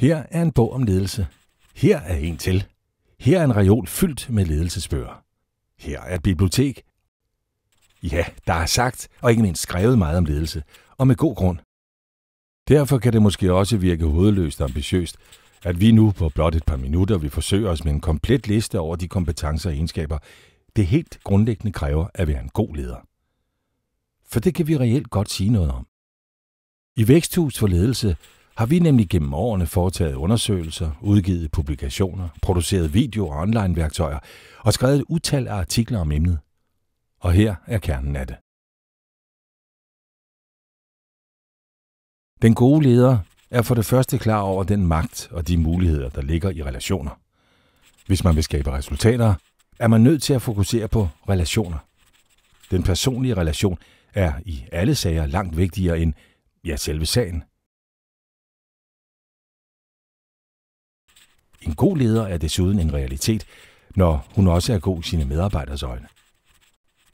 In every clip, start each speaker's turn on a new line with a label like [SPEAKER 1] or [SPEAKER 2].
[SPEAKER 1] Her er en bog om ledelse. Her er en til. Her er en reol fyldt med ledelsesbøger. Her er et bibliotek. Ja, der er sagt og ikke mindst skrevet meget om ledelse, og med god grund. Derfor kan det måske også virke hovedløst og ambitiøst, at vi nu på blot et par minutter vil forsøge os med en komplet liste over de kompetencer og egenskaber, det helt grundlæggende kræver at være en god leder. For det kan vi reelt godt sige noget om. I Væksthus for Ledelse har vi nemlig gennem årene foretaget undersøgelser, udgivet publikationer, produceret videoer og online-værktøjer og skrevet utal af artikler om emnet. Og her er kernen af det. Den gode leder er for det første klar over den magt og de muligheder, der ligger i relationer. Hvis man vil skabe resultater, er man nødt til at fokusere på relationer. Den personlige relation er i alle sager langt vigtigere end ja, selve sagen – En god leder er desuden en realitet, når hun også er god i sine medarbejderes øjne.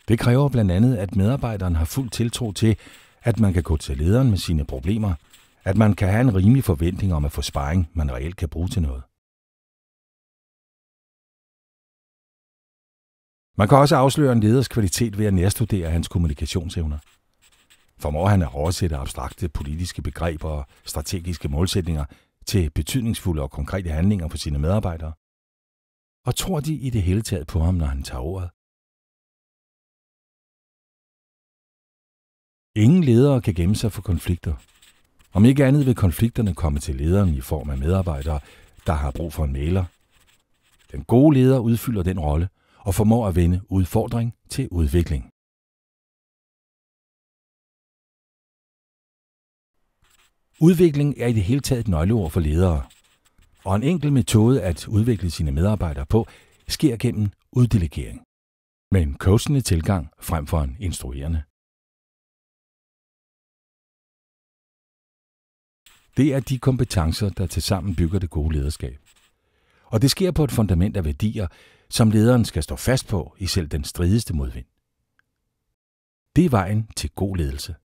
[SPEAKER 1] Det kræver blandt andet, at medarbejderen har fuld tiltro til, at man kan gå til lederen med sine problemer, at man kan have en rimelig forventning om at få sparring, man reelt kan bruge til noget. Man kan også afsløre en leders kvalitet ved at nærstudere hans kommunikationsevner. Formår han at oversætte abstrakte politiske begreber og strategiske målsætninger til betydningsfulde og konkrete handlinger for sine medarbejdere? Og tror de i det hele taget
[SPEAKER 2] på ham, når han tager ordet?
[SPEAKER 1] Ingen ledere kan gemme sig for konflikter. Om ikke andet vil konflikterne komme til lederen i form af medarbejdere, der har brug for en maler. Den gode leder udfylder den rolle og formår at vende udfordring til udvikling. Udvikling er i det hele taget et nøgleord for ledere. Og en enkel metode at udvikle sine medarbejdere på, sker gennem uddelegering. Med en coachende tilgang frem for en instruerende. Det er de kompetencer, der tilsammen bygger det gode lederskab. Og det sker på et fundament af værdier, som lederen skal stå fast på i selv den strideste modvind. Det er vejen til god
[SPEAKER 2] ledelse.